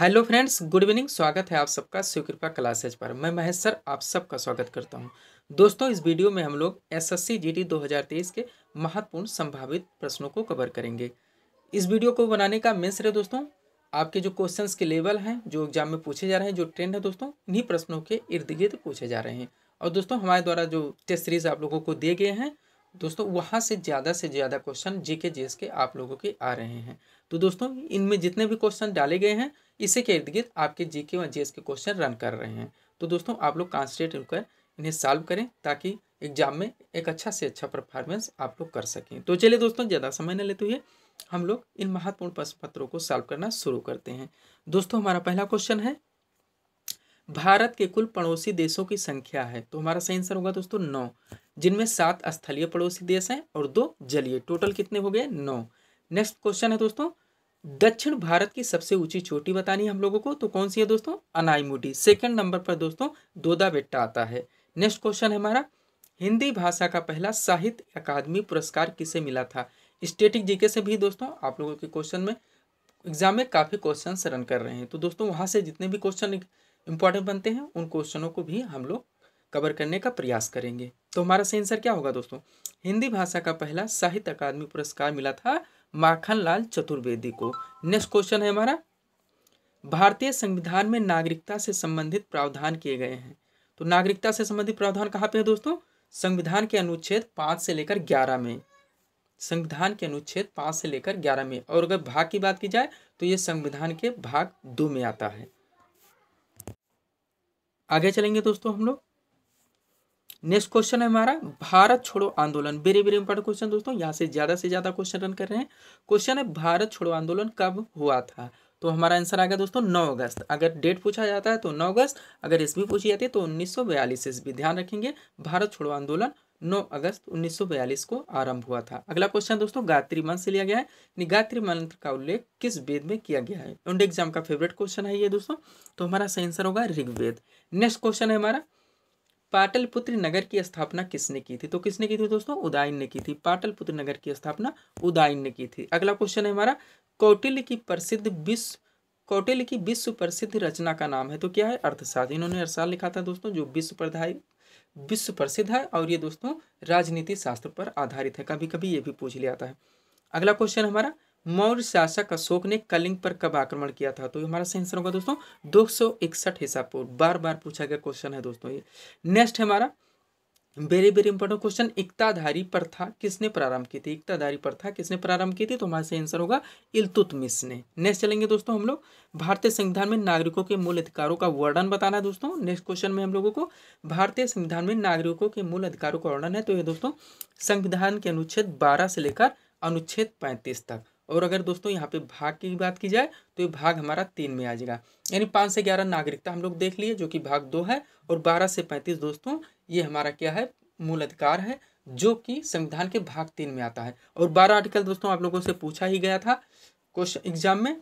hello friends good evening स्वागत है आप सबका स्वीकृपा क्लासेज पर मैं महेश सर आप सबका स्वागत करता हूं दोस्तों इस वीडियो में हम लोग एसएससी जीटी 2023 के महत्वपूर्ण संभावित प्रश्नों को कवर करेंगे इस वीडियो को बनाने का मेन श्रेय दोस्तों आपके जो क्वेश्चंस के लेवल हैं जो एग्जाम में पूछे जा रहे हैं जो ट्रेंड है दोस्तों इन्हीं प्रश्नों के इर्द गिर्द पूछे जा रहे हैं और दोस्तों हमारे द्वारा जो टेस्ट सीरीज आप लोगों को दिए गए हैं दोस्तों वहाँ से ज़्यादा से ज़्यादा क्वेश्चन जीके के जीएस के आप लोगों के आ रहे हैं तो दोस्तों इनमें जितने भी क्वेश्चन डाले गए हैं इसी के इर्द गिर्द आपके जी के व जी के क्वेश्चन रन कर रहे हैं तो दोस्तों आप लोग कॉन्सेंट्रेट होकर इन्हें सॉल्व करें ताकि एग्जाम में एक अच्छा से अच्छा परफॉर्मेंस आप लोग कर सकें तो चलिए दोस्तों ज़्यादा समय न लेते हुए हम लोग इन महत्वपूर्ण प्रश्न पत्रों को सॉल्व करना शुरू करते हैं दोस्तों हमारा पहला क्वेश्चन है भारत के कुल पड़ोसी देशों की संख्या है तो हमारा सही आंसर होगा दोस्तों नौ जिनमें सात स्थलीय पड़ोसी देश हैं और दो जलीय टोटल कितने हो गए नौ नेक्स्ट क्वेश्चन है दोस्तों दक्षिण भारत की सबसे ऊंची चोटी बतानी है हम लोगों को तो कौन सी है दोस्तों अनाईमुडी सेकंड नंबर पर दोस्तों दोदा बेट्टा आता है नेक्स्ट क्वेश्चन है हमारा हिंदी भाषा का पहला साहित्य अकादमी पुरस्कार किसे मिला था स्टेटिक जीके से भी दोस्तों आप लोगों के क्वेश्चन में एग्जाम में काफ़ी क्वेश्चन रन कर रहे हैं तो दोस्तों वहाँ से जितने भी क्वेश्चन इंपॉर्टेंट बनते हैं उन क्वेश्चनों को भी हम लोग कवर करने का प्रयास करेंगे तो हमारा सही आंसर क्या होगा दोस्तों हिंदी भाषा का पहला साहित्य अकादमी पुरस्कार मिला था माखन लाल चतुर्वेदी को नेक्स्ट क्वेश्चन है हमारा भारतीय संविधान में नागरिकता से संबंधित प्रावधान किए गए हैं तो नागरिकता से संबंधित प्रावधान कहाँ पे है दोस्तों संविधान के अनुच्छेद पाँच से लेकर ग्यारह में संविधान के अनुच्छेद पाँच से लेकर ग्यारह में और अगर भाग की बात की जाए तो ये संविधान के भाग दो में आता है आगे चलेंगे दोस्तों हम लोग नेक्स्ट क्वेश्चन है हमारा भारत छोड़ो आंदोलन वेरी वेरी इंपॉर्टेंट क्वेश्चन दोस्तों यहाँ से ज्यादा से ज्यादा क्वेश्चन रन कर रहे हैं क्वेश्चन है भारत छोड़ो आंदोलन कब हुआ था तो हमारा आंसर आ गया दोस्तों 9 अगस्त अगर डेट पूछा जाता है तो 9 अगस्त अगर इसमें पूछी जाती है तो 1942 सौ बयालीस ध्यान रखेंगे भारत छोड़ो आंदोलन 9 अगस्त 1942 को आरंभ हुआ था अगला क्वेश्चन दोस्तों गायत्री मंत्र से लिया गया है यानी गायत्री मंत्र का उल्लेख किस वेद में किया गया है उनके एग्जाम का फेवरेट क्वेश्चन है ये दोस्तों तो हमारा सही आंसर होगा ऋग्वेद नेक्स्ट क्वेश्चन है हमारा पाटलपुत्र नगर की स्थापना किसने की थी तो किसने की थी दोस्तों उदायन ने की थी पाटलपुत्र नगर की स्थापना उदायन ने की थी अगला क्वेश्चन है हमारा कौटिल्य की प्रसिद्ध विश्व कौटिल्य की विश्व प्रसिद्ध रचना का नाम है तो क्या है अर्थशास्त्र इन्होंने अर्थशास्त्र लिखा था दोस्तों जो विश्व प्रधाई विश्व प्रसिद्ध है और ये दोस्तों राजनीति शास्त्र पर आधारित है कभी कभी ये भी पूछ लिया जाता है अगला क्वेश्चन हमारा मौर्य शासक अशोक ने कलिंग पर कब आक्रमण किया था तो हमारा सही आंसर होगा दोस्तों दो सौ इकसठ हिसाब बार बार पूछा गया क्वेश्चन है दोस्तों ये नेक्स्ट हमारा वेरी वेरी इंपॉर्टेंट क्वेश्चन इकताधारी प्रथा किसने प्रारंभ की थी इकताधारी प्रथा किसने प्रारंभ की थी तो हमारा सही आंसर होगा इलतुतमिस ने नेक्स्ट चलेंगे दोस्तों हम लोग भारतीय संविधान में नागरिकों के मूल अधिकारों का वर्णन बताना है दोस्तों नेक्स्ट क्वेश्चन में हम लोगों को भारतीय संविधान में नागरिकों के मूल अधिकारों का वर्णन है तो ये दोस्तों संविधान के अनुच्छेद बारह से लेकर अनुच्छेद पैंतीस तक और अगर दोस्तों यहाँ पे भाग की बात की जाए तो ये भाग हमारा तीन में आ जाएगा यानी पाँच से ग्यारह नागरिकता हम लोग देख लिए जो कि भाग दो है और बारह से पैंतीस दोस्तों ये हमारा क्या है मूल अधिकार है जो कि संविधान के भाग तीन में आता है और बारह आर्टिकल दोस्तों आप लोगों से पूछा ही गया था क्वेश्चन एग्जाम में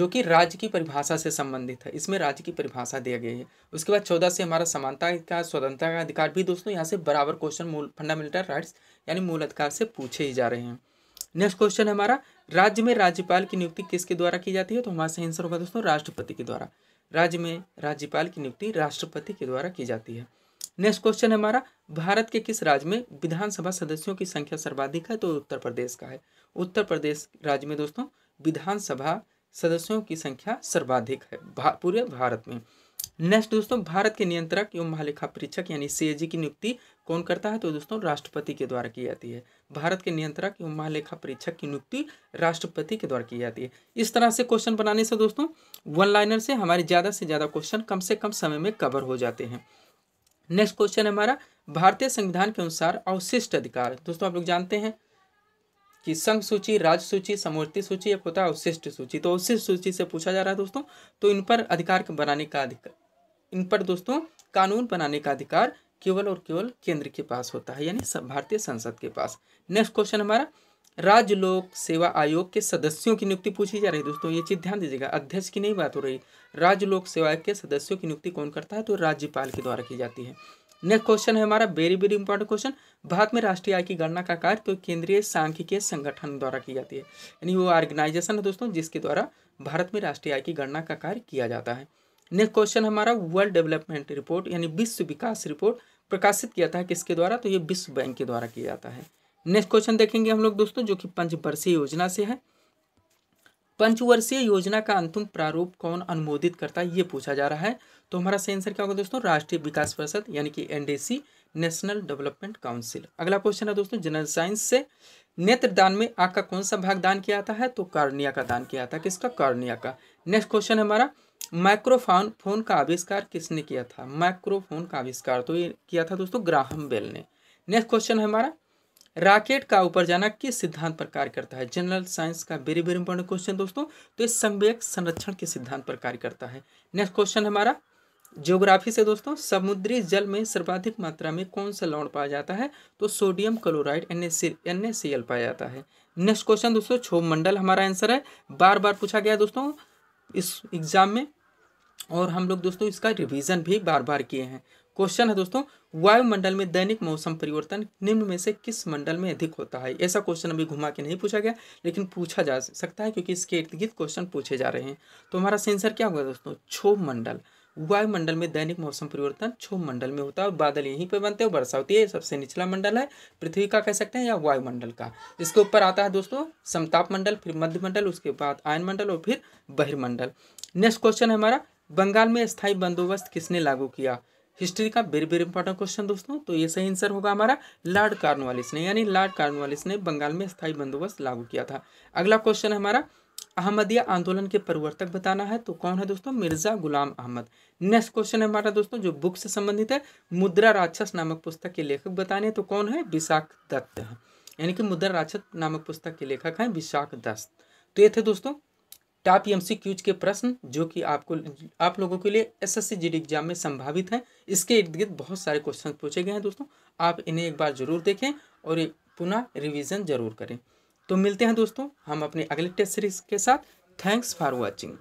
जो कि राज्य की परिभाषा से संबंधित है इसमें राज्य की परिभाषा दिया गया है उसके बाद चौदह से हमारा समानता का स्वतंत्रता का अधिकार भी दोस्तों यहाँ से बराबर क्वेश्चन मूल फंडामेंटल राइट्स यानी मूल अधिकार से पूछे ही जा रहे हैं नेक्स्ट क्वेश्चन हमारा राज्य में राज्यपाल की नियुक्ति किसके द्वारा की जाती है तो हमारा सही आंसर होगा दोस्तों राष्ट्रपति के द्वारा राज्य में राज्यपाल की नियुक्ति राष्ट्रपति के द्वारा की जाती है नेक्स्ट क्वेश्चन है हमारा भारत के किस राज्य में विधानसभा सदस्यों की संख्या सर्वाधिक है तो उत्तर प्रदेश का है उत्तर प्रदेश राज्य में दोस्तों विधानसभा सदस्यों की संख्या सर्वाधिक है भा, पूरे भारत में नेक्स्ट दोस्तों भारत के नियंत्रक एवं महालेखा परीक्षक यानी सीएजी की नियुक्ति कौन करता है तो दोस्तों राष्ट्रपति के द्वारा की जाती है भारत के नियंत्रक एवं महालेखा परीक्षक की नियुक्ति राष्ट्रपति के द्वारा की जाती है इस तरह से क्वेश्चन बनाने से दोस्तों वन लाइनर से हमारे ज़्यादा से ज़्यादा क्वेश्चन कम से कम समय में कवर हो जाते हैं नेक्स्ट क्वेश्चन है हमारा भारतीय संविधान के अनुसार अवशिष्ट अधिकार दोस्तों आप लोग जानते हैं कि संघ सूची राज्य सूची समूर्ति सूची एक होता है अवशिष्ट सूची तो अवशिष्ट सूची से पूछा जा रहा है दोस्तों तो इन पर अधिकार बनाने का अधिकार इन पर दोस्तों कानून बनाने का अधिकार केवल और केवल केंद्र के पास होता है यानी भारतीय संसद के पास नेक्स्ट क्वेश्चन हमारा राज्य लोक सेवा आयोग के सदस्यों की नियुक्ति पूछी जा रही है दोस्तों ये चीज़ ध्यान दीजिएगा अध्यक्ष की नहीं बात हो रही राज्य लोक सेवा आयोग के सदस्यों की नियुक्ति कौन करता है तो राज्यपाल के द्वारा की जाती है नेक्स्ट क्वेश्चन है हमारा very very important question Bharat में राष्ट्रीय आय की गणना का कार्य तो केंद्रीय सांख्यिकीय संगठन द्वारा की जाती है यानी वो ऑर्गेनाइजेशन है दोस्तों जिसके द्वारा भारत में राष्ट्रीय आय की गणना का कार्य किया जाता है नेक्स्ट क्वेश्चन हमारा वर्ल्ड डेवलपमेंट रिपोर्ट यानी विश्व विकास रिपोर्ट प्रकाशित किया था किसके द्वारा तो ये विश्व बैंक के द्वारा किया जाता है नेक्स्ट क्वेश्चन देखेंगे हम लोग दोस्तों जो कि पंचवर्षीय योजना से है पंचवर्षीय योजना का अंतिम प्रारूप कौन अनुमोदित करता है ये पूछा जा रहा है तो हमारा सही आंसर क्या होगा दोस्तों राष्ट्रीय विकास परिषद यानी कि एनडीसी नेशनल डेवलपमेंट काउंसिल अगला क्वेश्चन है दोस्तों जनरल साइंस से नेत्रदान में आग का कौन सा भाग दान किया जाता है तो कार्निया का दान किया जाता है किसका कार्निया का नेक्स्ट क्वेश्चन हमारा माइक्रोफोन फोन का आविष्कार किसने किया था माइक्रोफोन का आविष्कार तो ये किया था दोस्तों ग्राहम बेल ने नेक्स्ट क्वेश्चन है हमारा राकेट का ऊपर जाना किस सिद्धांत पर कार्य करता है जनरल साइंस का वेरी वेरी इंपॉर्टेंट क्वेश्चन दोस्तों तो ये संवेक संरक्षण के सिद्धांत पर कार्य करता है नेक्स्ट क्वेश्चन हमारा ज्योग्राफी से दोस्तों समुद्री जल में सर्वाधिक मात्रा में कौन सा लवण पाया जाता है तो सोडियम क्लोराइड एन ए पाया जाता है नेक्स्ट क्वेश्चन दोस्तों छो मंडल हमारा आंसर है बार बार पूछा गया दोस्तों इस एग्जाम में और हम लोग दोस्तों इसका रिवीजन भी बार बार किए हैं क्वेश्चन है दोस्तों वायुमंडल में दैनिक मौसम परिवर्तन निम्न में से किस मंडल में अधिक होता है ऐसा क्वेश्चन अभी घुमा के नहीं पूछा गया लेकिन पूछा जा सकता है क्योंकि इसके इर्द गिर्द क्वेश्चन पूछे जा रहे हैं तो हमारा सेंसर क्या होगा दोस्तों क्षोभ मंडल वायुमंडल में दैनिक मौसम परिवर्तन क्षोभ मंडल में होता है बादल यहीं पर बनते हैं वर्षा होती है सबसे निचला मंडल है पृथ्वी का कह सकते हैं या वायुमंडल का इसके ऊपर आता है दोस्तों समताप मंडल फिर मध्यमंडल उसके बाद आयन मंडल और फिर बहिर्मंडल नेक्स्ट क्वेश्चन है हमारा बंगाल में स्थायी बंदोबस्त किसने लागू किया हिस्ट्री का वेरी वेरी इंपॉर्टेंट क्वेश्चन दोस्तों तो ये सही आंसर होगा हमारा लॉर्ड कार्नवालिस ने यानी लॉर्ड कार्नवालिस ने बंगाल में स्थायी बंदोबस्त लागू किया था अगला क्वेश्चन हमारा अहमदिया आंदोलन के प्रवर्तक बताना है तो कौन है दोस्तों मिर्जा गुलाम अहमद नेक्स्ट क्वेश्चन है हमारा दोस्तों जो बुक से संबंधित है मुद्रा राक्षस नामक पुस्तक के लेखक बताने हैं तो कौन है विशाख दत्त है यानी कि मुद्रा राक्षस नामक पुस्तक के लेखक हैं विशाख दत्त तो ये थे दोस्तों टॉप एम सी क्यूज के प्रश्न जो कि आपको आप लोगों के लिए एस एस एग्जाम में संभावित हैं इसके इर्द गिर्द बहुत सारे क्वेश्चन पूछे गए हैं दोस्तों आप इन्हें एक बार जरूर देखें और पुनः रिविज़न जरूर करें तो मिलते हैं दोस्तों हम अपने अगले टेस्ट सीरीज के साथ थैंक्स फॉर वॉचिंग